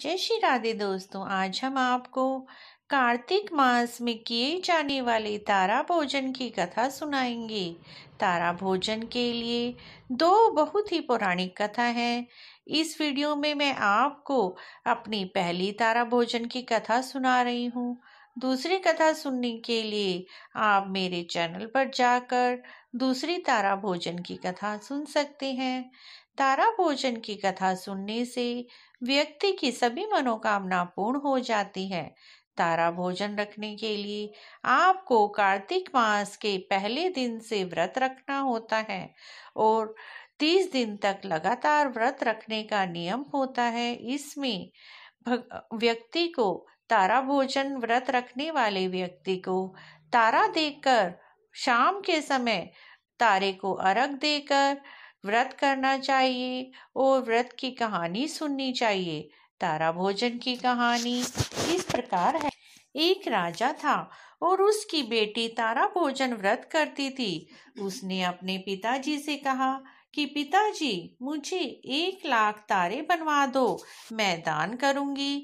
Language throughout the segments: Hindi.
जय श्री राधे दोस्तों आज हम आपको कार्तिक मास में किए जाने वाले तारा भोजन की कथा सुनाएंगे तारा भोजन के लिए दो बहुत ही पौराणिक कथा हैं इस वीडियो में मैं आपको अपनी पहली तारा भोजन की कथा सुना रही हूँ दूसरी कथा सुनने के लिए आप मेरे चैनल पर जाकर दूसरी तारा भोजन की कथा सुन सकते हैं तारा भोजन की कथा सुनने से व्यक्ति की सभी मनोकामना पूर्ण हो जाती है तारा भोजन रखने के लिए आपको कार्तिक मास के पहले दिन से व्रत रखना होता है और तीस दिन तक लगातार व्रत रखने का नियम होता है इसमें व्यक्ति को तारा भोजन व्रत रखने वाले व्यक्ति को तारा देखकर शाम के समय तारे को अर्घ देकर व्रत करना चाहिए और व्रत की कहानी सुननी चाहिए तारा भोजन की कहानी इस प्रकार है एक राजा था और उसकी बेटी तारा भोजन व्रत करती थी उसने अपने पिताजी से कहा कि पिताजी मुझे एक लाख तारे बनवा दो मैं दान करूंगी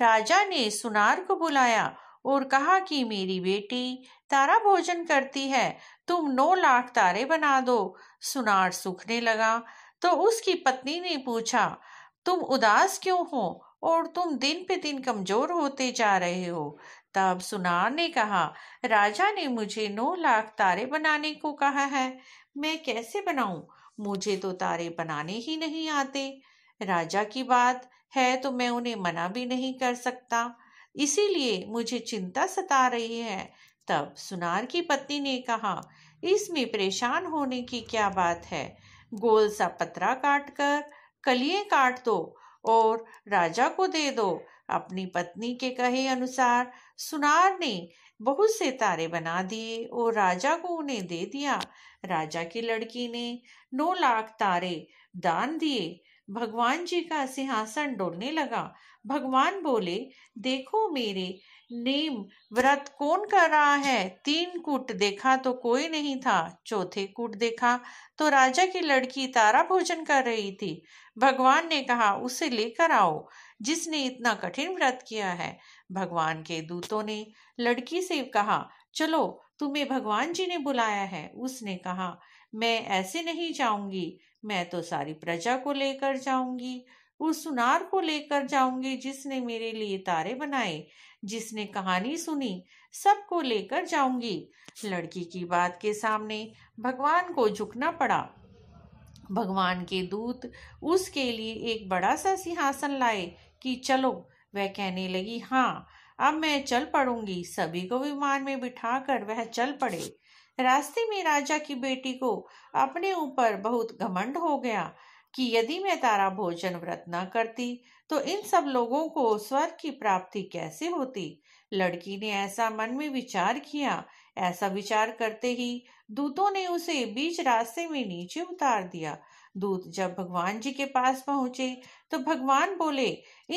राजा ने सुनार को बुलाया और कहा कि मेरी बेटी तारा भोजन करती है तुम नौ लाख तारे बना दो सुनार सूखने लगा तो उसकी पत्नी ने पूछा तुम उदास क्यों हो और तुम दिन पे दिन कमजोर होते जा रहे हो तब सुनार ने कहा राजा ने मुझे नौ लाख तारे बनाने को कहा है मैं कैसे बनाऊं मुझे तो तारे बनाने ही नहीं आते राजा की बात है तो मैं उन्हें मना भी नहीं कर सकता इसीलिए मुझे चिंता सता रही है तब सुनार की पत्नी ने कहा इसमें परेशान होने की क्या बात है गोल सा पतरा काट कर कलिए काट दो और राजा को दे दो अपनी पत्नी के कहे अनुसार सुनार ने बहुत से तारे बना दिए और राजा को उन्हें दे दिया राजा की लड़की ने नौ लाख तारे दान दिए भगवान जी का सिंहासन डोलने लगा भगवान बोले देखो मेरे नेम व्रत कौन कर रहा है तीन कूट देखा तो कोई नहीं था चौथे कूट देखा तो राजा की लड़की तारा भोजन कर रही थी भगवान ने कहा उसे लेकर आओ जिसने इतना कठिन व्रत किया है भगवान के दूतों ने लड़की से कहा चलो तुम्हें भगवान जी ने बुलाया है उसने कहा मैं ऐसे नहीं जाऊंगी मैं तो सारी प्रजा को लेकर जाऊंगी उस सुनार को लेकर जाऊंगी जिसने मेरे लिए तारे बनाए जिसने कहानी सुनी सबको लेकर जाऊंगी लड़की की बात के सामने भगवान को झुकना पड़ा भगवान के दूत उसके लिए एक बड़ा सा सिंहासन लाए कि चलो वह कहने लगी हाँ अब मैं चल पड़ूंगी सभी को विमान में बिठाकर वह चल पड़े रास्ते में राजा की बेटी को अपने ऊपर बहुत घमंड हो गया कि यदि मैं तारा भोजन व्रत न करती तो इन सब लोगों को स्वर्ग की प्राप्ति कैसे होती लड़की ने ऐसा मन में विचार किया ऐसा विचार करते ही दूतों ने उसे बीच रास्ते में नीचे उतार दिया दूत जब भगवान जी के पास पहुंचे तो भगवान बोले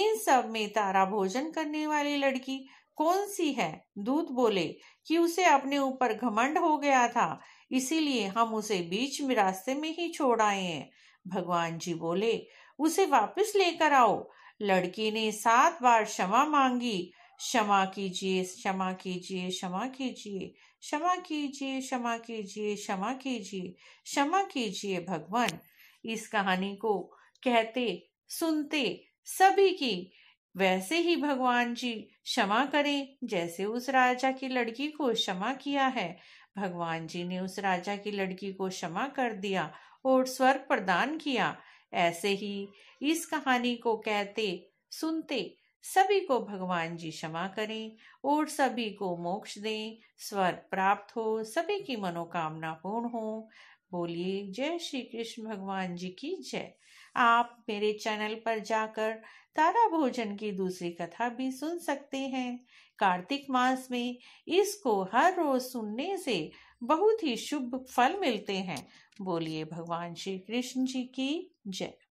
इन सब में तारा भोजन करने वाली लड़की कौन सी है दूत बोले कि उसे अपने ऊपर घमंड हो गया था इसीलिए हम उसे बीच में रास्ते में ही छोड़ आए हैं भगवान जी बोले उसे वापस लेकर आओ लड़की ने सात बार क्षमा मांगी क्षमा कीजिए क्षमा कीजिए क्षमा कीजिए क्षमा कीजिए क्षमा कीजिए क्षमा कीजिए क्षमा कीजिए भगवान इस कहानी को कहते सुनते सभी की वैसे ही भगवान जी क्षमा करें जैसे उस राजा की लड़की को क्षमा किया है भगवान जी ने उस राजा की लड़की को क्षमा कर दिया और स्वर्ग प्रदान किया ऐसे ही इस कहानी को कहते सुनते सभी को भगवान जी क्षमा करें और सभी को मोक्ष दें स्वर्ग प्राप्त हो सभी की मनोकामना पूर्ण हो बोलिए जय श्री कृष्ण भगवान जी की जय आप मेरे चैनल पर जाकर तारा भोजन की दूसरी कथा भी सुन सकते हैं कार्तिक मास में इसको हर रोज सुनने से बहुत ही शुभ फल मिलते हैं बोलिए भगवान श्री कृष्ण जी की जय